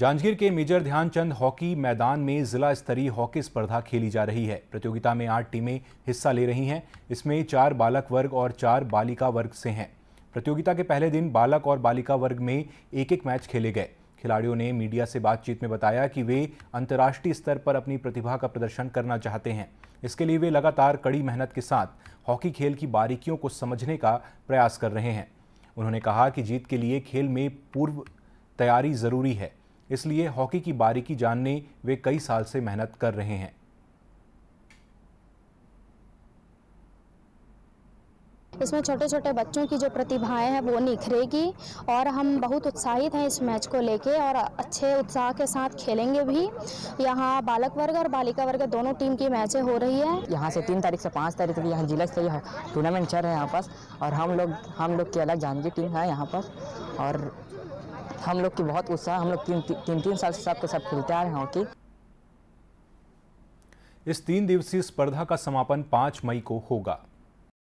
जांजगीर के major Dhyanchand hockey मैदान में जिला स्तरीय हॉकी स्पर्धा खेली जा रही है प्रतियोगिता में आठ टीमें हिस्सा ले रही हैं इसमें चार बालक वर्ग और चार बालिका वर्ग से हैं प्रतियोगिता के पहले दिन बालक और बालिका वर्ग में एक एक मैच खेले गए खिलाड़ियों ने मीडिया से बातचीत में बताया कि वे अंतर्राष्ट्रीय स्तर पर अपनी प्रतिभा का प्रदर्शन करना चाहते हैं इसके लिए वे लगातार कड़ी मेहनत के साथ हॉकी खेल की बारीकियों को समझने का प्रयास कर रहे हैं उन्होंने कहा कि जीत के लिए खेल में पूर्व तैयारी जरूरी है इसलिए हॉकी की बारीकी जानने वे कई साल से मेहनत कर रहे हैं इसमें छोटे छोटे बच्चों की जो प्रतिभाएं हैं वो निखरेगी और हम बहुत उत्साहित हैं इस मैच को लेके और अच्छे उत्साह के साथ खेलेंगे भी यहाँ बालक वर्ग और बालिका वर्ग दोनों टीम की मैचें हो रही है यहाँ से तीन तारीख से पाँच तारीख तक यहाँ जिला स्तरीय टूर्नामेंट चल रहा है यहाँ पास और हम लोग हम लोग की अलग जानवी टीम है यहाँ पर और हम लोग की बहुत उत्साह हम लोग तीन तीन तीन साल से सबके साथ खेलते आ रहे हैं हॉकी इस तीन दिवसीय स्पर्धा का समापन पाँच मई को होगा